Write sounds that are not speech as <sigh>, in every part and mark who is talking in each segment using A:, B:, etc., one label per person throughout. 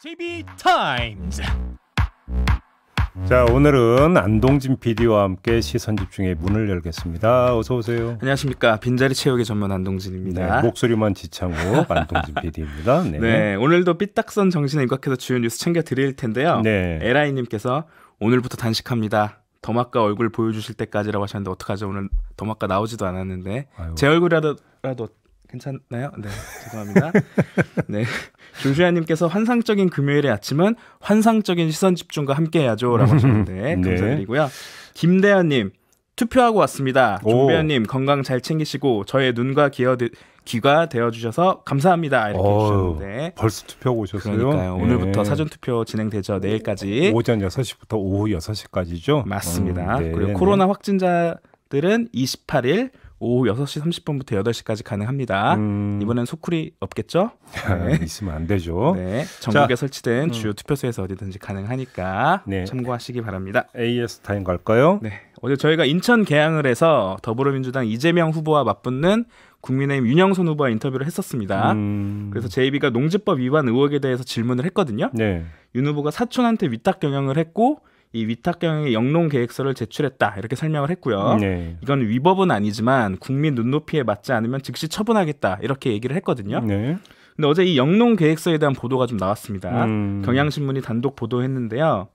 A: TV 타임즈.
B: 자 오늘은 안동진
A: PD와 함께 시선 집중의 문을 열겠습니다. 어서 오세요. 안녕하십니까 빈자리 채우기 전문 안동진입니다. 네, 목소리만 지창욱 <laughs> 안동진 PD입니다. 네. 네. 오늘도 삐딱선 정신에 입각해서 주요 뉴스 챙겨 드릴 텐데요. 네. 에라이님께서 오늘부터 단식합니다. 더마카 얼굴 보여주실 때까지라고 하셨는데 어떡하죠 오늘 더마카 나오지도 않았는데 아유. 제 얼굴이라도 라도 괜찮나요? 네, 죄송합니다. 네. 조슈아님께서 환상적인 금요일의 아침은 환상적인 시선 집중과 함께 해야죠. 라고 하셨는데, <laughs> 네. 감사드리고요. 김대현님, 투표하고 왔습니다. 종배현님, 건강 잘 챙기시고, 저의 눈과 기어, 귀가 되어주셔서 감사합니다. 이렇게 어,
B: 주셨는데. 벌써 투표하고 오셨어요? 그러니까요. 네. 오늘부터
A: 사전투표 진행되죠. 내일까지. 오전 6시부터 오후 6시까지죠. 맞습니다. 음, 네, 그리고 코로나 확진자들은 28일, 오후 6시 30분부터 8시까지 가능합니다. 음... 이번엔 소쿠리 없겠죠? 아, 네. 있으면 안 되죠. 네. 전국에 자, 설치된 음. 주요 투표소에서 어디든지 가능하니까 네. 참고하시기 바랍니다. AS 타임 갈까요? 네. 어제 저희가 인천 개항을 해서 더불어민주당 이재명 후보와 맞붙는 국민의힘 윤영선 후보와 인터뷰를 했었습니다. 음... 그래서 JB가 농지법 위반 의혹에 대해서 질문을 했거든요. 네. 윤 후보가 사촌한테 위탁 경영을 했고 이 위탁 경영의 영농 계획서를 제출했다 이렇게 설명을 했고요. 네. 이건 위법은 아니지만 국민 눈높이에 맞지 않으면 즉시 처분하겠다 이렇게 얘기를 했거든요. 네. 근데 어제 이 영농 계획서에 대한 보도가 좀 나왔습니다. 음. 경향신문이 단독 보도했는데요.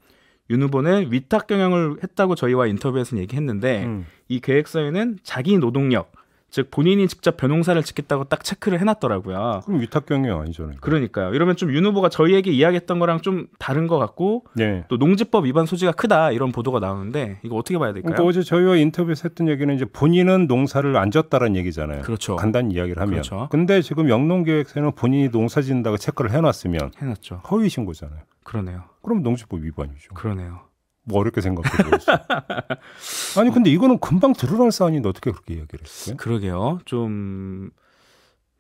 A: 윤 후보는 위탁 경영을 했다고 저희와 인터뷰에서 얘기했는데 음. 이 계획서에는 자기 노동력 즉 본인이 직접 변호사를 짓겠다고 딱 체크를 해놨더라고요. 그럼 위탁 경영 아니잖아요. 그러니까. 그러니까요. 이러면 좀 윤 후보가 저희에게 이야기했던 거랑 좀 다른 것 같고 네. 또 농지법 위반 소지가 크다 이런 보도가 나오는데 이거 어떻게 봐야 될까요? 그러니까 어제
B: 저희와 인터뷰에서 했던 얘기는 이제 본인은 농사를 안 졌다라는 얘기잖아요. 그렇죠. 간단히 이야기를 하면. 그렇죠. 근데 지금 영농계획서에는 본인이 농사 짓는다고 체크를 해놨으면 해놨죠. 허위 신고잖아요. 그러네요. 그럼 농지법 위반이죠. 그러네요. 뭐 어렵게 생각해보고
A: <laughs> 아니 근데 이거는 금방 드러날 사안인데 어떻게 그렇게 이야기를 했어요? 그러게요. 좀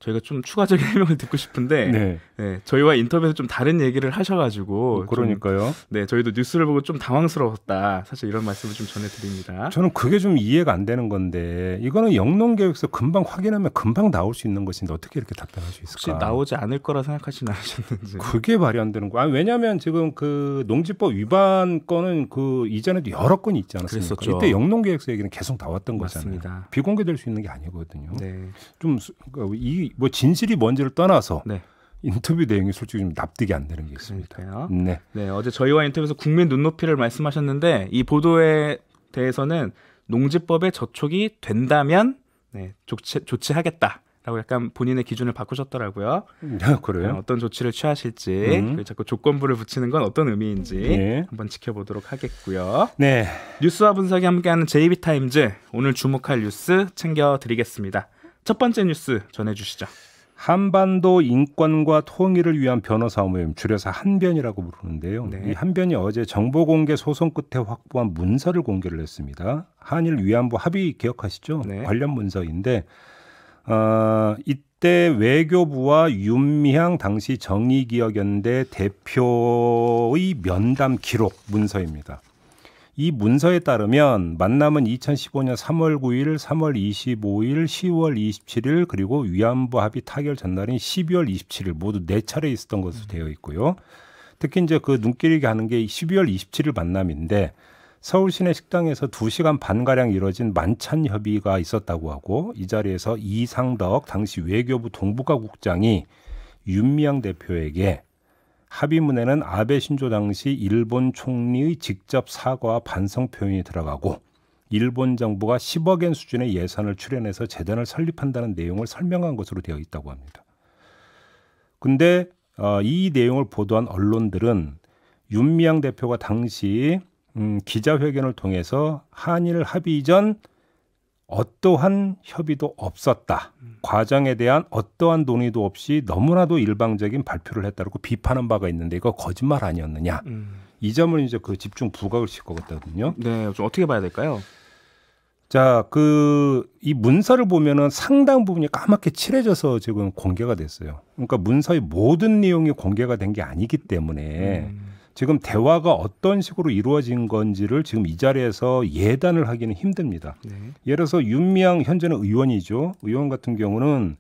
A: 저희가 좀 추가적인 <laughs> 해명을 듣고 싶은데 네. 네, 저희와 인터뷰에서 좀 다른 얘기를 하셔가지고 어, 그러니까요. 좀, 네, 저희도 뉴스를 보고 좀 당황스러웠다. 사실 이런 말씀을 좀 전해드립니다.
B: 저는 그게 좀 이해가 안 되는 건데 이거는 영농 계획서 금방 확인하면 금방 나올 수 있는 것인데 어떻게 이렇게 답변할
A: 수 있을까? 혹시 나오지 않을 거라 생각하시나 하셨는지
B: 그게 말이 안 되는 거. 아 왜냐하면 지금 그 농지법 위반 건은 그 이전에도 여러 건이 있지 않았습니까? 그랬었죠. 이때 영농 계획서 얘기는 계속 나왔던 거잖아요. 비공개될 수 있는 게 아니거든요. 네. 좀이 뭐 진실이 뭔지를 떠나서 네. 인터뷰 내용이 솔직히 좀 납득이 안 되는 게
A: 있습니다. 네. 네, 어제 저희와 인터뷰에서 국민 눈높이를 말씀하셨는데 이 보도에 대해서는 농지법에 저촉이 된다면 네, 조치, 조치하겠다. 라고 약간 본인의 기준을 바꾸셨더라고요. 아, 그래요? 네, 어떤 조치를 취하실지, 음. 자꾸 조건부를 붙이는 건 어떤 의미인지 네. 한번 지켜보도록 하겠고요. 네. 뉴스와 분석이 함께하는 JB타임즈 오늘 주목할 뉴스 챙겨드리겠습니다. 첫 번째 뉴스 전해주시죠.
B: 한반도 인권과 통일을 위한 변호사 모임 줄여서 한변이라고 부르는데요. 네. 이 한변이 어제 정보 공개 소송 끝에 확보한 문서를 공개를 했습니다. 한일 위안부 합의 기억하시죠? 네. 관련 문서인데 어, 이때 외교부와 윤미향 당시 정의기억연대 대표의 면담 기록 문서입니다. 이 문서에 따르면 만남은 2015년 3월 9일, 3월 25일, 10월 27일 그리고 위안부 합의 타결 전날인 12월 27일 모두 네 차례 있었던 것으로 되어 있고요. 특히 이제 그 눈길이게 하는 게 12월 27일 만남인데 서울 시내 식당에서 2시간 반 가량 이뤄진 만찬 협의가 있었다고 하고 이 자리에서 이상덕 당시 외교부 동북아 국장이 윤미향 대표에게 합의문에는 아베 신조 당시 일본 총리의 직접 사과와 반성 표현이 들어가고 일본 정부가 10억 엔 수준의 예산을 출연해서 재단을 설립한다는 내용을 설명한 것으로 되어 있다고 합니다. 근데 어, 이 내용을 보도한 언론들은 윤미향 대표가 당시 음, 기자회견을 통해서 한일 합의 전 어떠한 협의도 없었다. 음. 과정에 대한 어떠한 논의도 없이 너무나도 일방적인 발표를 했다고 비판한 바가 있는데 이거 거짓말 아니었느냐. 음. 이 점을 이제 그 집중 부각을 시킬 같거든요 네, 좀 어떻게 봐야 될까요? 자, 그 이 문서를 보면은 상당 부분이 까맣게 칠해져서 지금 공개가 됐어요. 그러니까 문서의 모든 내용이 공개가 된 게 아니기 때문에 음. 지금 대화가 어떤 식으로 이루어진 건지를 지금 이 자리에서 예단을 하기는 힘듭니다. 네. 예를 들어서 윤미향 현재는 의원이죠. 의원 같은 경우는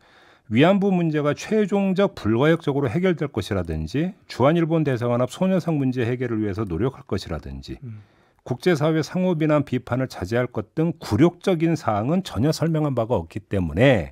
B: 위안부 문제가 최종적 불가역적으로 해결될 것이라든지 주한일본 대사관 앞 소녀상 문제 해결을 위해서 노력할 것이라든지 음. 국제사회 상호 비난 비판을 자제할 것 등 굴욕적인 사항은 전혀 설명한 바가 없기 때문에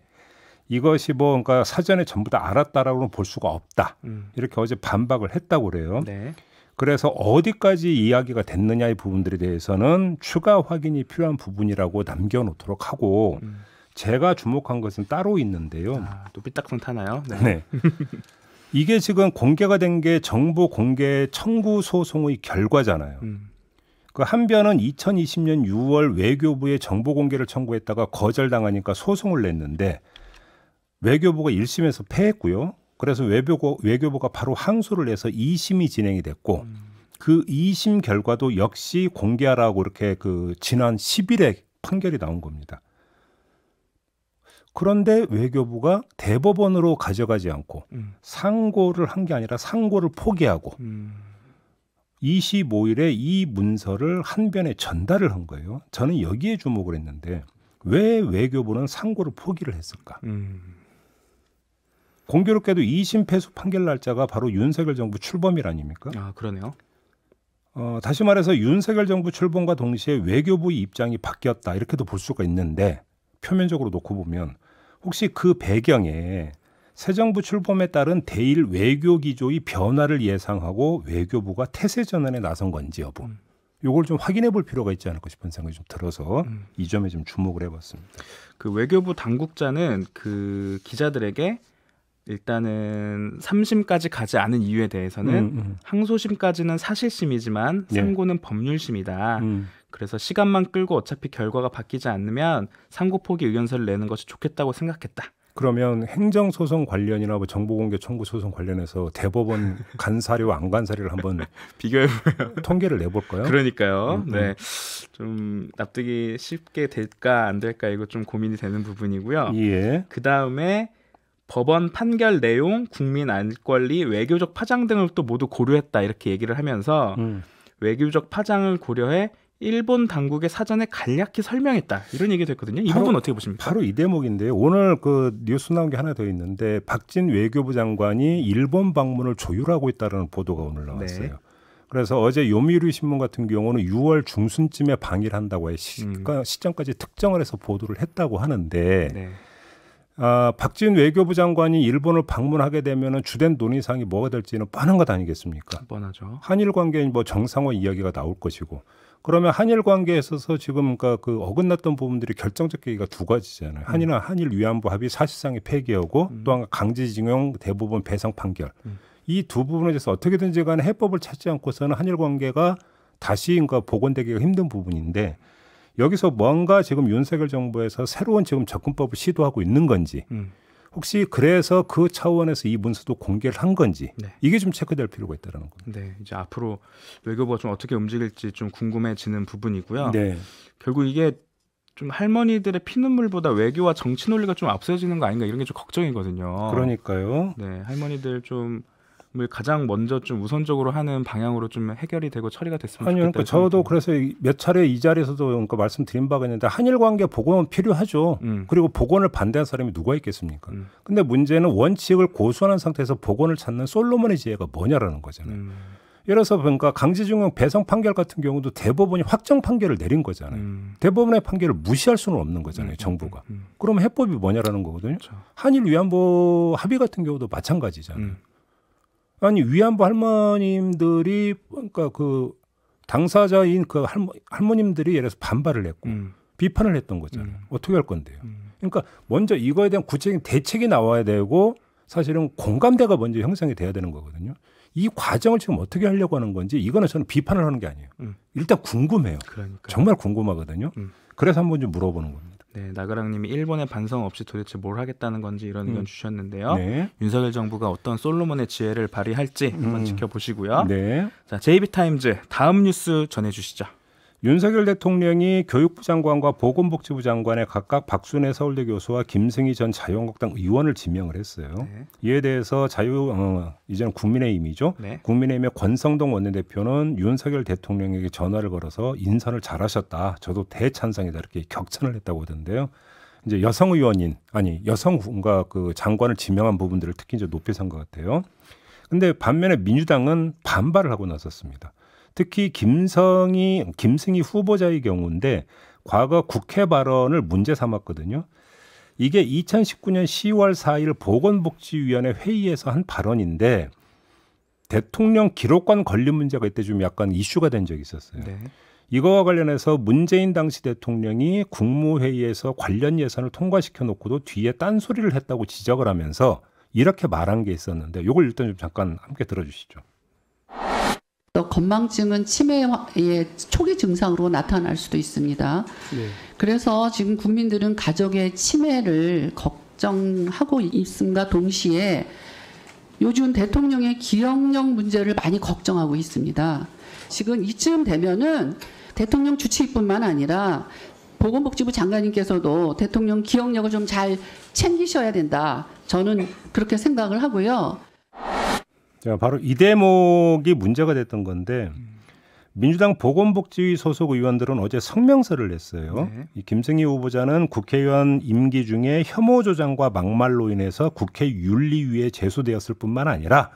B: 이것이 뭐 그러니까 사전에 전부 다 알았다라고는 볼 수가 없다 음. 이렇게 어제 반박을 했다고 그래요. 네. 그래서 어디까지 이야기가 됐느냐의 부분들에 대해서는 추가 확인이 필요한 부분이라고 남겨놓도록 하고 음. 제가 주목한 것은 따로 있는데요.
A: 아, 또 삐딱선 타나요? 네. 네. <laughs>
B: 이게 지금 공개가 된 게정보 공개 청구 소송의 결과잖아요. 음. 그 한변은 2020년 6월 외교부에 정보 공개를 청구했다가 거절당하니까 소송을 냈는데 외교부가 1심에서 패했고요. 그래서 외교부, 외교부가 바로 항소를 해서 2심이 진행이 됐고 음. 그 2심 결과도 역시 공개하라고 이렇게 그 지난 10일에 판결이 나온 겁니다. 그런데 외교부가 대법원으로 가져가지 않고 음. 상고를 한 게 아니라 상고를 포기하고 음. 25일에 이 문서를 한변에 전달을 한 거예요. 저는 여기에 주목을 했는데 왜 외교부는 상고를 포기를 했을까? 음. 공교롭게도 2심 패소 판결 날짜가 바로 윤석열 정부 출범일
A: 아닙니까? 아, 그러네요.
B: 어, 다시 말해서 윤석열 정부 출범과 동시에 외교부의 입장이 바뀌었다 이렇게도 볼 수가 있는데 표면적으로 놓고 보면 혹시 그 배경에 새 정부 출범에 따른 대일 외교 기조의 변화를 예상하고 외교부가 태세 전환에 나선 건지 여부 음. 요걸 좀 확인해 볼 필요가 있지 않을까 싶은 생각이 좀
A: 들어서 음. 이 점에 좀 주목을 해봤습니다. 그 외교부 당국자는 그 기자들에게 일단은 삼심까지 가지 않은 이유에 대해서는 음, 음. 항소심까지는 사실심이지만 네. 상고는 네. 법률심이다. 음. 그래서 시간만 끌고 어차피 결과가 바뀌지 않으면 상고 포기 의견서를 내는 것이 좋겠다고 생각했다.
B: 그러면 행정소송 관련이나 뭐 정보공개 청구 소송 관련해서 대법원 <laughs> 간사료 안
A: 간사료를 한번 <laughs> 비교해 통계를 내볼까요? 그러니까요. 음, 음. 네, 음. 좀 납득이 쉽게 될까 안 될까 이거 좀 고민이 되는 부분이고요. 예. 그 다음에 법원 판결 내용, 국민 안 권리, 외교적 파장 등을 또 모두 고려했다 이렇게 얘기를 하면서 음. 외교적 파장을 고려해 일본 당국의 사전에 간략히 설명했다 이런 얘기도 했거든요. 이 바로, 부분 어떻게 보십니까?
B: 바로 이 대목인데 오늘 그 뉴스 나온 게 하나 더 있는데 박진 외교부 장관이 일본 방문을 조율하고 있다라는 보도가 오늘 나왔어요. 네. 그래서 어제 요미우리 신문 같은 경우는 6월 중순쯤에 방일한다고 해 시가, 음. 시점까지 특정을 해서 보도를 했다고 하는데. 네. 아, 어, 박진 외교부 장관이 일본을 방문하게 되면 주된 논의사항이 뭐가 될지는 뻔한 것 아니겠습니까? 뻔하죠. 한일 관계 뭐 정상화 이야기가 나올 것이고 그러면 한일 관계에 있어서 지금 그러니까 그 어긋났던 부분들이 결정적 계기가 두 가지잖아요. 음. 한일은 한일 위안부 합의 사실상의 폐기하고 음. 또한 강제징용 대부분 배상 판결. 음. 이두 부분에 대해서 어떻게든지 간에 해법을 찾지 않고서는 한일 관계가 다시 그러니까 복원되기가 힘든 부분인데 여기서 뭔가 지금 윤석열 정부에서 새로운 지금 접근법을 시도하고 있는 건지 음. 혹시 그래서 그 차원에서 이 문서도 공개를 한 건지 네. 이게 좀 체크될 필요가 있다라는
A: 거죠. 네, 이제 앞으로 외교부가 좀 어떻게 움직일지 좀 궁금해지는 부분이고요. 네. 결국 이게 좀 할머니들의 피눈물보다 외교와 정치 논리가 좀 앞서지는 거 아닌가 이런 게 좀 걱정이거든요. 그러니까요. 네, 할머니들 좀 가장 먼저 좀 우선적으로 하는 방향으로 좀 해결이 되고 처리가 됐으면 아니요, 좋겠다. 그러니까 저도
B: 그래서 몇 차례 이 자리에서도 그러니까 말씀드린 바가 있는데 한일 관계 복원은 필요하죠. 음. 그리고 복원을 반대한 사람이 누가 있겠습니까? 음. 근데 문제는 원칙을 고수하는 상태에서 복원을 찾는 솔로몬의 지혜가 뭐냐라는 거잖아요. 음. 예를 들어서 그러니까 강제징용 배상 판결 같은 경우도 대법원이 확정 판결을 내린 거잖아요. 음. 대법원의 판결을 무시할 수는 없는 거잖아요, 음. 음 정부가. 음, 음. 그럼 해법이 뭐냐라는 거거든요. 그렇죠. 한일 위안부 합의 같은 경우도 마찬가지잖아요. 음. 아니 위안부 할머님들이 그러니까 그 당사자인 그 할머, 할머님들이 예를 들어서 반발을 했고 음. 비판을 했던 거잖아요. 음. 어떻게 할 건데요? 음. 그러니까 먼저 이거에 대한 구체적인 대책이 나와야 되고 사실은 공감대가 먼저 형성이 돼야 되는 거거든요. 이 과정을 지금 어떻게 하려고 하는 건지 이거는 저는 비판을 하는 게 아니에요. 음. 일단 궁금해요. 그러니까요. 정말 궁금하거든요. 음. 그래서 한번 좀 물어보는 겁니다.
A: 네, 나그랑님이 일본의 반성 없이 도대체 뭘 하겠다는 건지 이런 의견 음. 주셨는데요. 네. 윤석열 정부가 어떤 솔로몬의 지혜를 발휘할지 한번 음. 지켜보시고요. 네. 자, JB 타임즈 다음 뉴스 전해주시죠. 윤석열 대통령이
B: 교육부 장관과 보건복지부 장관에 각각 박순애 서울대 교수와 김승희 전 자유한국당 의원을 지명을 했어요. 네. 이에 대해서 자유 어, 이제는 국민의힘이죠. 네. 국민의힘의 권성동 원내대표는 윤석열 대통령에게 전화를 걸어서 인선을 잘하셨다. 저도 대찬성이다 이렇게 격찬을 했다고 하던데요. 이제 여성 의원인 아니 여성 과그 장관을 지명한 부분들을 특히 이제 높이 산것 같아요. 근데 반면에 민주당은 반발을 하고 나섰습니다. 특히 김성희 김승희 후보자의 경우인데 과거 국회 발언을 문제 삼았거든요. 이게 2019년 10월 4일 보건복지위원회 회의에서 한 발언인데 대통령 기록관 관리 문제가 이때 좀 약간 이슈가 된 적이 있었어요. 네. 이거와 관련해서 문재인 당시 대통령이 국무회의에서 관련 예산을 통과시켜 놓고도 뒤에 딴소리를 했다고 지적을 하면서 이렇게 말한 게 있었는데 이걸 일단 좀 잠깐 함께 들어주시죠.
C: 또 건망증은 치매의 초기 증상으로 나타날 수도 있습니다. 네. 그래서 지금 국민들은 가족의 치매를 걱정하고 있음과 동시에 요즘 대통령의 기억력 문제를 많이 걱정하고 있습니다. 지금 이쯤 되면은 대통령 주치의뿐만 아니라 보건복지부 장관님께서도 대통령 기억력을 좀 잘 챙기셔야 된다. 저는 그렇게 생각을 하고요.
B: 자, 바로 이 대목이 문제가 됐던 건데 음. 민주당 보건복지위 소속 의원들은 어제 성명서를 냈어요. 네. 이 김승희 후보자는 국회의원 임기 중에 혐오 조장과 막말로 인해서 국회 윤리위에 제소되었을 뿐만 아니라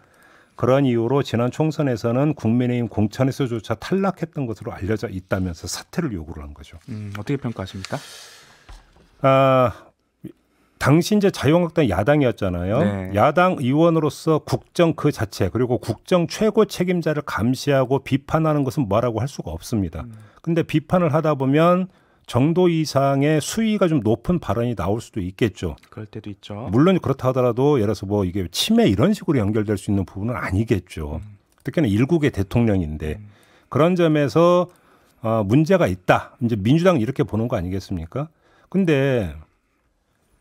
B: 그런 이유로 지난 총선에서는 국민의힘 공천에서조차 탈락했던 것으로 알려져 있다면서 사퇴를 요구를 한 거죠. 음, 어떻게 평가하십니까? 아, 당시 이제 자유한국당 야당이었잖아요. 네. 야당 의원으로서 국정 그 자체 그리고 국정 최고 책임자를 감시하고 비판하는 것은 뭐라고 할 수가 없습니다. 음. 근데 비판을 하다 보면 정도 이상의 수위가 좀 높은 발언이 나올 수도 있겠죠.
A: 그럴 때도 있죠. 물론
B: 그렇다 하더라도 예를 들어서 뭐 이게 침해 이런 식으로 연결될 수 있는 부분은 아니겠죠. 음. 특히나 일국의 대통령인데 음. 그런 점에서 어, 문제가 있다. 이제 민주당 이렇게 보는 거 아니겠습니까? 근데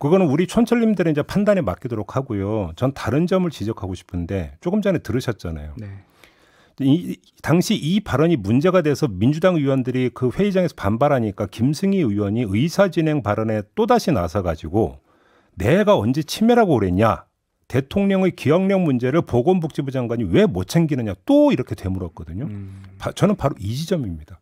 B: 그거는 우리 촌철님들의 이제 판단에 맡기도록 하고요. 전 다른 점을 지적하고 싶은데 조금 전에 들으셨잖아요. 네. 이, 당시 이 발언이 문제가 돼서 민주당 의원들이 그 회의장에서 반발하니까 김승희 의원이 의사진행 발언에 또다시 나서가지고 내가 언제 치매라고 그랬냐 대통령의 기억력 문제를 보건복지부 장관이 왜 못 챙기느냐 또 이렇게 되물었거든요. 음. 바, 저는 바로 이 지점입니다.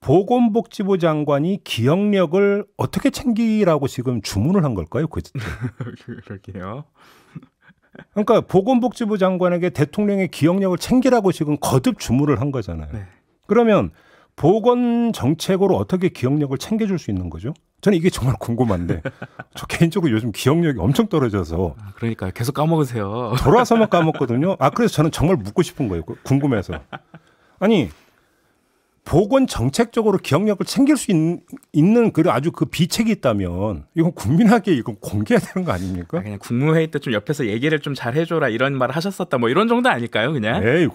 B: 보건복지부 장관이 기억력을 어떻게 챙기라고 지금 주문을 한 걸까요? 그때. <laughs> 그러게요. 그러니까 보건복지부 장관에게 대통령의 기억력을 챙기라고 지금 거듭 주문을 한 거잖아요. 네. 그러면 보건 정책으로 어떻게 기억력을 챙겨줄 수 있는 거죠? 저는 이게 정말 궁금한데 <laughs> 저 개인적으로 요즘 기억력이 엄청 떨어져서 아,
A: 그러니까 계속 까먹으세요.
B: 돌아서만 까먹거든요. 아 그래서 저는 정말 묻고 싶은 거예요. 궁금해서 아니 보건 정책적으로 기억력을 챙길 수 있, 는 그런 아주 그 비책이 있다면 이건 국민에게 이건 공개해야 되는 거 아닙니까? 아,
A: 그냥 국무회의 때 좀 옆에서 얘기를 좀 잘 해줘라 이런 말을 하셨었다 뭐 이런 정도 아닐까요 그냥? 에이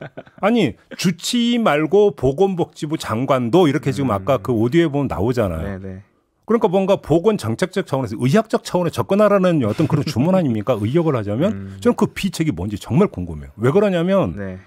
A: <laughs> 아니 주치 말고 보건복지부 장관도 이렇게 지금 아까 음. 그
B: 오디오에 보면 나오잖아요. 네네. 네. 그러니까 뭔가 보건 정책적 차원에서 의학적 차원에 접근하라는 어떤 그런 주문 아닙니까? 의역을 하자면 음. 저는 그 비책이 뭔지 정말 궁금해요. 왜 그러냐면. 네.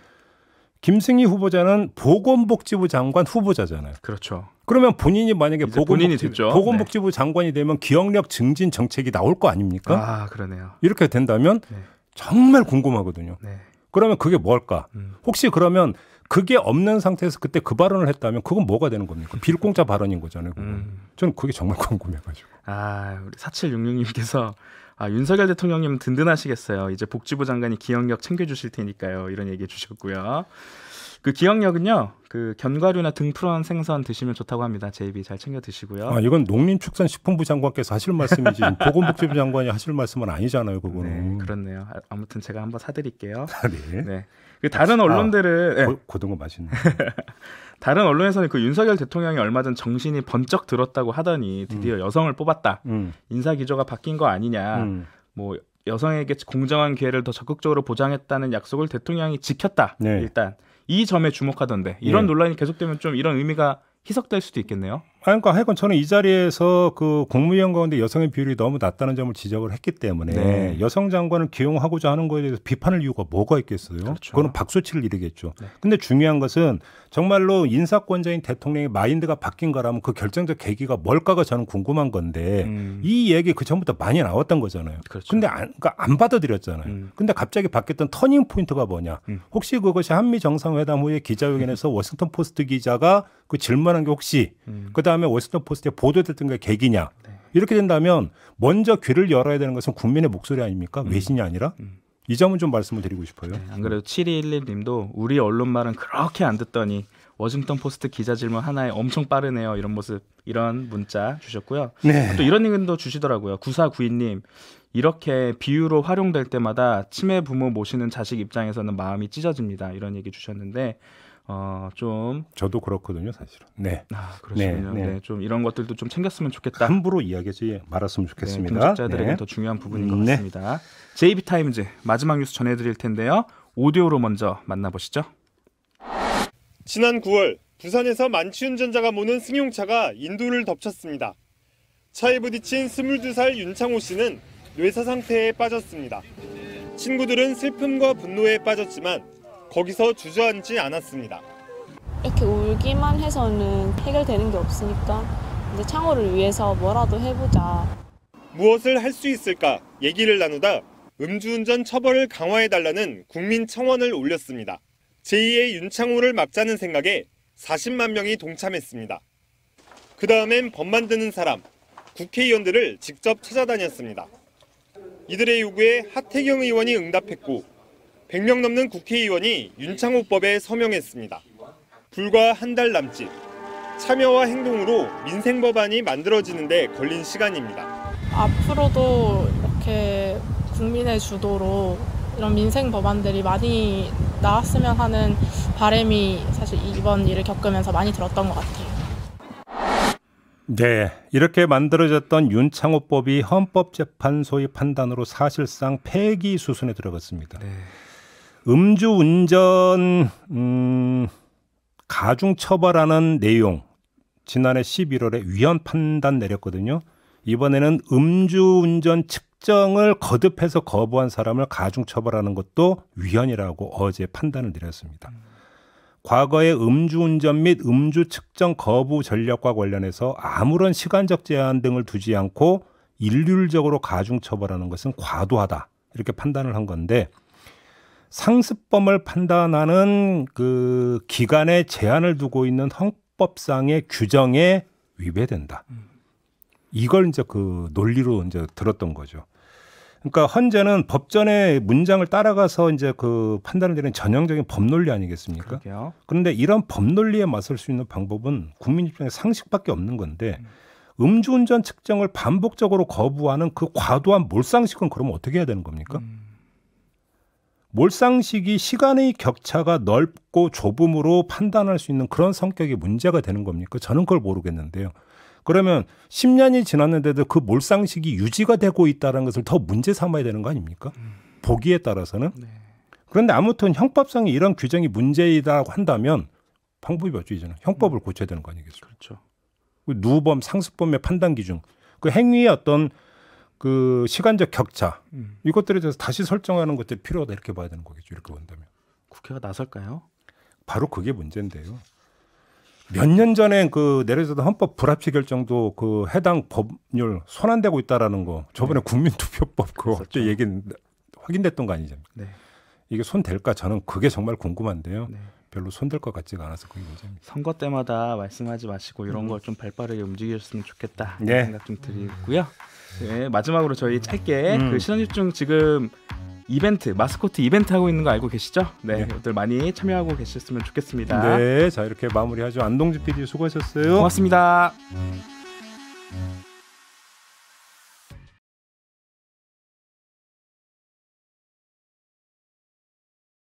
B: 김승희 후보자는 보건복지부 장관 후보자잖아요. 그렇죠. 그러면 본인이 만약에 보건복지, 보건복지부 네. 장관이 되면 기억력 증진 정책이 나올 거 아닙니까? 아, 그러네요. 이렇게 된다면 네. 정말 궁금하거든요. 네. 그러면 그게 뭘까? 음. 혹시 그러면 그게 없는 상태에서 그때 그 발언을 했다면 그건 뭐가 되는 겁니까? 비일공짜
A: 발언인 거잖아요. 그건. 음. 저는 그게 정말 <laughs> 궁금해가지고. 아, 우리 4766님께서 아, 윤석열 대통령님 든든하시겠어요. 이제 복지부 장관이 기억력 챙겨주실 테니까요. 이런 얘기 해주셨고요. 그 기억력은요, 그 견과류나 등푸른 생선 드시면 좋다고 합니다. 제이비 잘 챙겨 드시고요. 아, 이건
B: 농림축산식품부 장관께서 하실 말씀이지 <laughs> 보건복지부 장관이 하실
A: 말씀은 아니잖아요, 그거는. 네, 그렇네요. 아, 아무튼 제가 한번 사드릴게요. 아, 네. 네. 그 다른 아, 언론들은 아, 네. 고등어 맛있네. 다른 언론에서는 그 윤석열 대통령이 얼마 전 정신이 번쩍 들었다고 하더니 드디어 음. 여성을 뽑았다. 음. 인사 기조가 바뀐 거 아니냐. 음. 뭐 여성에게 공정한 기회를 더 적극적으로 보장했다는 약속을 대통령이 지켰다. 네. 일단 이 점에 주목하던데 이런 네. 논란이 계속되면 좀 이런 의미가 희석될 수도 있겠네요.
B: 그러니까 하여간 저는 이 자리에서 그 국무위원 가운데 여성의 비율이 너무 낮다는 점을 지적을 했기 때문에 네. 여성 장관을 기용하고자 하는 거에 대해서 비판할 이유가 뭐가 있겠어요? 그렇죠. 그거는 박수치를 이르겠죠. 네. 근데 중요한 것은 정말로 인사권자인 대통령의 마인드가 바뀐 거라면 그 결정적 계기가 뭘까가 저는 궁금한 건데 음. 이 얘기 그 전부터 많이 나왔던 거잖아요. 그렇죠. 근데 안, 그러니까 안 받아들였잖아요. 음. 근데 갑자기 바뀌었던 터닝 포인트가 뭐냐? 음. 혹시 그것이 한미 정상회담 후에 기자회견에서 워싱턴 포스트 기자가 그 질문한 게 혹시 음. 그다음 다음에 워싱턴 포스트에 보도됐던 게 계기냐 네. 이렇게 된다면 먼저 귀를 열어야 되는 것은 국민의 목소리 아닙니까 음. 외신이 아니라 음. 이 점은 좀 말씀을 드리고 싶어요. 네,
A: 안 그래도 7211님도 우리 언론 말은 그렇게 안 듣더니 워싱턴 포스트 기자 질문 하나에 엄청 빠르네요. 이런 모습 이런 문자 주셨고요. 네. 아, 또 이런 의견도 주시더라고요. 9492님 이렇게 비유로 활용될 때마다 치매 부모 모시는 자식 입장에서는 마음이 찢어집니다. 이런 얘기 주셨는데 어, 좀
B: 저도 그렇거든요, 사실은. 네. 아, 그렇군요. 네, 네.
A: 네, 좀 이런 것들도 좀 챙겼으면 좋겠다. 함부로 이야기하지 말았으면 좋겠습니다. 경제자들에게 네, 네. 더 중요한 부분인 것 네. 같습니다. JB 타임즈 마지막 뉴스 전해드릴 텐데요. 오디오로 먼저 만나보시죠.
C: 지난 9월 부산에서 만취운전자가 모는 승용차가 인도를 덮쳤습니다. 차에 부딪힌 22살 윤창호 씨는 뇌사 상태에 빠졌습니다. 친구들은 슬픔과 분노에 빠졌지만 거기서 주저앉지 않았습니다. 이렇게 울기만 해서는 해결되는 게 없으니까 이제 창호를 위해서 뭐라도 해보자. 무엇을 할 수 있을까 얘기를 나누다 음주운전 처벌을 강화해달라는 국민 청원을 올렸습니다. 제2의 윤창호를 막자는 생각에 40만 명이 동참했습니다. 그 다음엔 법 만드는 사람, 국회의원들을 직접 찾아다녔습니다. 이들의 요구에 하태경 의원이 응답했고 100명 넘는 국회의원이 윤창호법에 서명했습니다. 불과 한 달 남짓 참여와 행동으로 민생 법안이 만들어지는데 걸린 시간입니다. 앞으로도
A: 이렇게 국민의 주도로 이런 민생 법안들이 많이 나왔으면 하는 바람이 사실 이번 일을 겪으면서 많이 들었던 것 같아요.
B: 네, 이렇게 만들어졌던 윤창호법이 헌법재판소의 판단으로 사실상 폐기 수순에 들어갔습니다. 네. 음주운전 음, 가중 처벌하는 내용 지난해 11월에 위헌 판단 내렸거든요. 이번에는 음주운전 측정을 거듭해서 거부한 사람을 가중 처벌하는 것도 위헌이라고 어제 판단을 내렸습니다. 과거의 음주운전 및 음주 측정 거부 전략과 관련해서 아무런 시간적 제한 등을 두지 않고 일률적으로 가중 처벌하는 것은 과도하다 이렇게 판단을 한 건데 상습범을 판단하는 그 기간에 제한을 두고 있는 헌법상의 규정에 위배된다. 이걸 이제 그 논리로 이제 들었던 거죠. 그러니까 헌재는 법전의 문장을 따라가서 이제 그 판단을 내리는 전형적인 법논리 아니겠습니까? 그러게요. 그런데 이런 법논리에 맞설 수 있는 방법은 국민 입장에 상식밖에 없는 건데 음. 음주운전 측정을 반복적으로 거부하는 그 과도한 몰상식은 그러면 어떻게 해야 되는 겁니까? 음. 몰상식이 시간의 격차가 넓고 좁음으로 판단할 수 있는 그런 성격이 문제가 되는 겁니까? 저는 그걸 모르겠는데요. 그러면 10년이 지났는데도 그 몰상식이 유지가 되고 있다는 것을 더 문제 삼아야 되는 거 아닙니까? 음. 보기에 따라서는. 네. 그런데 아무튼 형법상 이런 규정이 문제이다고 한다면 방법이 없죠, 이제는. 형법을 음. 고쳐야 되는 거 아니겠습니까? 그렇죠. 그 누범, 상습범의 판단 기준, 그 행위의 어떤 그 시간적 격차 음. 이것들에 대해서 다시 설정하는 것들이 필요하다 이렇게 봐야 되는 거겠죠 이렇게 본다면 국회가 나설까요? 바로 그게 문제인데요. 몇 년 전에 그내려져던 헌법 불합치 결정도 그 해당 법률 손안되고 있다라는 거 저번에 네. 국민투표법 그 어제 얘기 확인됐던 거아니죠 네. 이게 손 될까 저는 그게 정말 궁금한데요. 네. 별로 손댈 것 같지가 않아서 그게
A: 문제입니다. 선거 때마다 말씀하지 마시고 이런 음. 걸좀 발빠르게 움직이셨으면 좋겠다 이런 네. 생각 좀 드리고요. 네, 마지막으로 저희 짧게 음. 그 시선 집중 지금 이벤트 마스코트 이벤트 하고 있는 거 알고 계시죠? 네, 네. 들 많이 참여하고 계셨으면 좋겠습니다. 네, 자 이렇게 마무리하죠. 안동지 PD 수고하셨어요. 고맙습니다.
C: 음.